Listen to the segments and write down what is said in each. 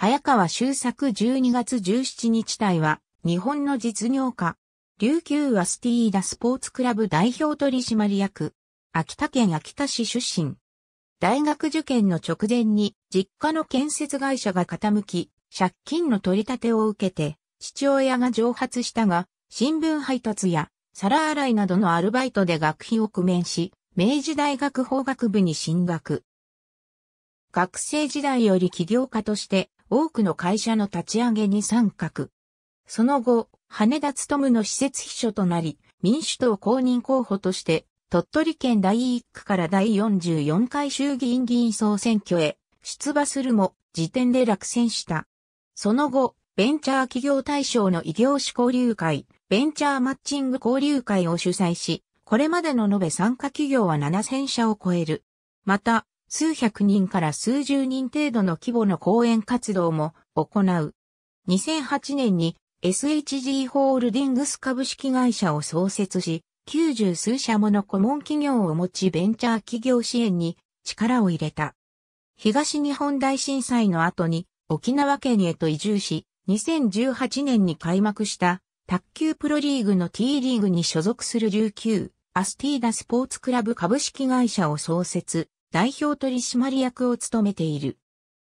早川修作12月17日隊は、日本の実業家、琉球アスティーダスポーツクラブ代表取締役、秋田県秋田市出身。大学受験の直前に実家の建設会社が傾き、借金の取り立てを受けて、父親が蒸発したが、新聞配達や皿洗いなどのアルバイトで学費を工面し、明治大学法学部に進学。学生時代より起業家として多くの会社の立ち上げに参画。その後、羽田勤の施設秘書となり、民主党公認候補として、鳥取県第1区から第44回衆議院議員総選挙へ出馬するも、時点で落選した。その後、ベンチャー企業大賞の異業種交流会、ベンチャーマッチング交流会を主催し、これまでの延べ参加企業は7000社を超える。また、数百人から数十人程度の規模の講演活動も行う。2008年に SHG ホールディングス株式会社を創設し、90数社もの顧問企業を持ちベンチャー企業支援に力を入れた。東日本大震災の後に沖縄県へと移住し、2018年に開幕した卓球プロリーグの T リーグに所属する琉球アスティーダスポーツクラブ株式会社を創設。代表取締役を務めている。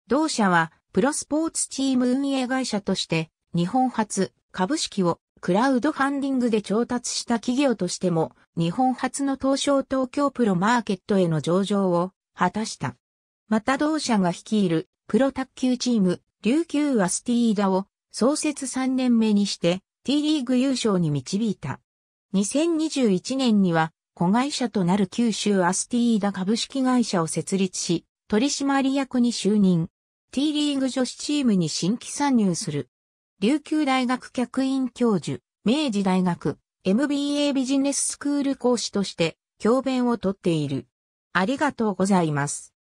同社は、プロスポーツチーム運営会社として、日本初、株式をクラウドファンディングで調達した企業としても、日本初の東証東京プロマーケットへの上場を果たした。また同社が率いるプロ卓球チーム、琉球アスティーダを創設3年目にして T リーグ優勝に導いた。2021年には子会社となる九州アスティーダ株式会社を設立し、取締役に就任。T リーグ女子チームに新規参入する。琉球大学客員教授、明治大学、MBA ビジネススクール講師として、教鞭をとっている。ありがとうございます。